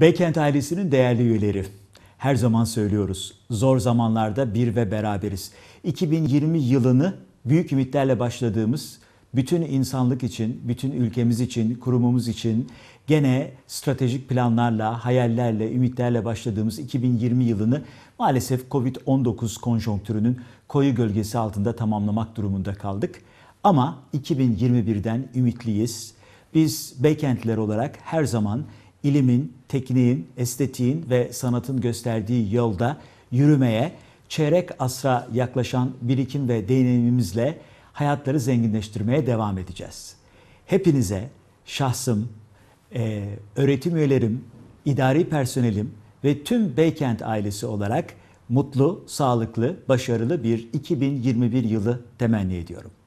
Beykent ailesinin değerli üyeleri, her zaman söylüyoruz. Zor zamanlarda bir ve beraberiz. 2020 yılını büyük ümitlerle başladığımız bütün insanlık için, bütün ülkemiz için, kurumumuz için gene stratejik planlarla, hayallerle, ümitlerle başladığımız 2020 yılını maalesef Covid-19 konjonktürünün koyu gölgesi altında tamamlamak durumunda kaldık. Ama 2021'den ümitliyiz. Biz Beykentliler olarak her zaman ilimin, tekniğin, estetiğin ve sanatın gösterdiği yolda yürümeye çeyrek asra yaklaşan birikim ve deneyimimizle hayatları zenginleştirmeye devam edeceğiz. Hepinize şahsım, e, öğretim üyelerim, idari personelim ve tüm Beykent ailesi olarak mutlu, sağlıklı, başarılı bir 2021 yılı temenni ediyorum.